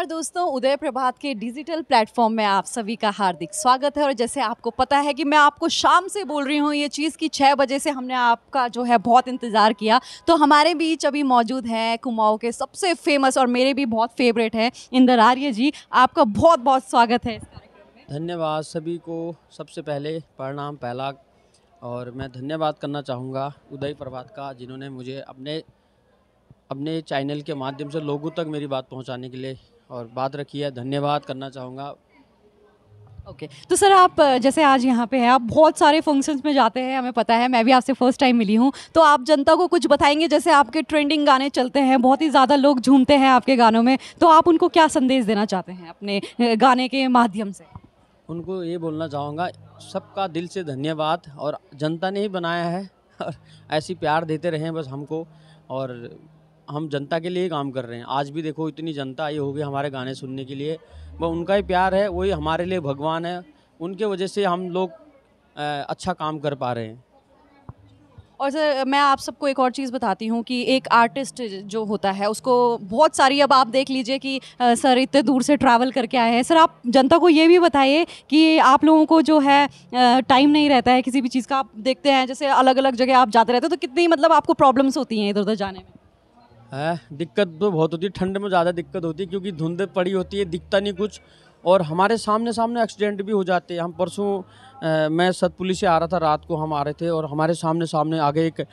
नमस्कार दोस्तों उदय प्रभात के डिजिटल प्लेटफॉर्म में आप सभी का हार्दिक स्वागत है और जैसे आपको पता है कि मैं आपको शाम से बोल रही हूँ ये चीज़ कि छः बजे से हमने आपका जो है बहुत इंतज़ार किया तो हमारे बीच अभी मौजूद हैं कुमाऊँ के सबसे फेमस और मेरे भी बहुत फेवरेट हैं इंदर आर्य जी आपका बहुत बहुत स्वागत है धन्यवाद सभी को सबसे पहले प्रणाम पहला और मैं धन्यवाद करना चाहूँगा उदय प्रभात का जिन्होंने मुझे अपने अपने चैनल के माध्यम से लोगों तक मेरी बात पहुंचाने के लिए और बात रखी है धन्यवाद करना चाहूँगा ओके okay. तो सर आप जैसे आज यहाँ पे हैं आप बहुत सारे फंक्शंस में जाते हैं हमें पता है मैं भी आपसे फर्स्ट टाइम मिली हूँ तो आप जनता को कुछ बताएंगे जैसे आपके ट्रेंडिंग गाने चलते हैं बहुत ही ज़्यादा लोग झूमते हैं आपके गानों में तो आप उनको क्या संदेश देना चाहते हैं अपने गाने के माध्यम से उनको ये बोलना चाहूँगा सबका दिल से धन्यवाद और जनता ने ही बनाया है और ऐसी प्यार देते रहें बस हमको और हम जनता के लिए ही काम कर रहे हैं आज भी देखो इतनी जनता आई होगी हमारे गाने सुनने के लिए वह उनका ही प्यार है वही हमारे लिए भगवान है उनके वजह से हम लोग अच्छा काम कर पा रहे हैं और सर मैं आप सबको एक और चीज़ बताती हूँ कि एक आर्टिस्ट जो होता है उसको बहुत सारी अब आप देख लीजिए कि सर इतने दूर से ट्रैवल करके आए हैं सर आप जनता को ये भी बताइए कि आप लोगों को जो है टाइम नहीं रहता है किसी भी चीज़ का आप देखते हैं जैसे अलग अलग जगह आप जाते रहते हो तो कितनी मतलब आपको प्रॉब्लम्स होती हैं इधर उधर जाने में है दिक्कत तो बहुत होती है ठंड में ज़्यादा दिक्कत होती है क्योंकि धुंध पड़ी होती है दिखता नहीं कुछ और हमारे सामने सामने एक्सीडेंट भी हो जाते हैं हम परसों मैं सतपुली से आ रहा था रात को हम आ रहे थे और हमारे सामने सामने आगे एक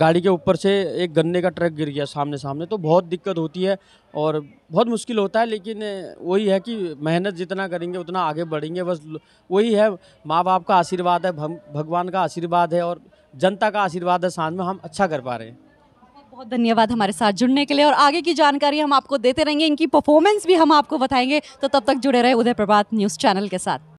गाड़ी के ऊपर से एक गन्ने का ट्रक गिर गया सामने सामने तो बहुत दिक्कत होती है और बहुत मुश्किल होता है लेकिन वही है कि मेहनत जितना करेंगे उतना आगे बढ़ेंगे बस वही है माँ बाप का आशीर्वाद है भगवान का आशीर्वाद है और जनता का आशीर्वाद है साथ में हम अच्छा कर पा रहे हैं बहुत धन्यवाद हमारे साथ जुड़ने के लिए और आगे की जानकारी हम आपको देते रहेंगे इनकी परफॉर्मेंस भी हम आपको बताएंगे तो तब तक जुड़े रहे उदय प्रभात न्यूज़ चैनल के साथ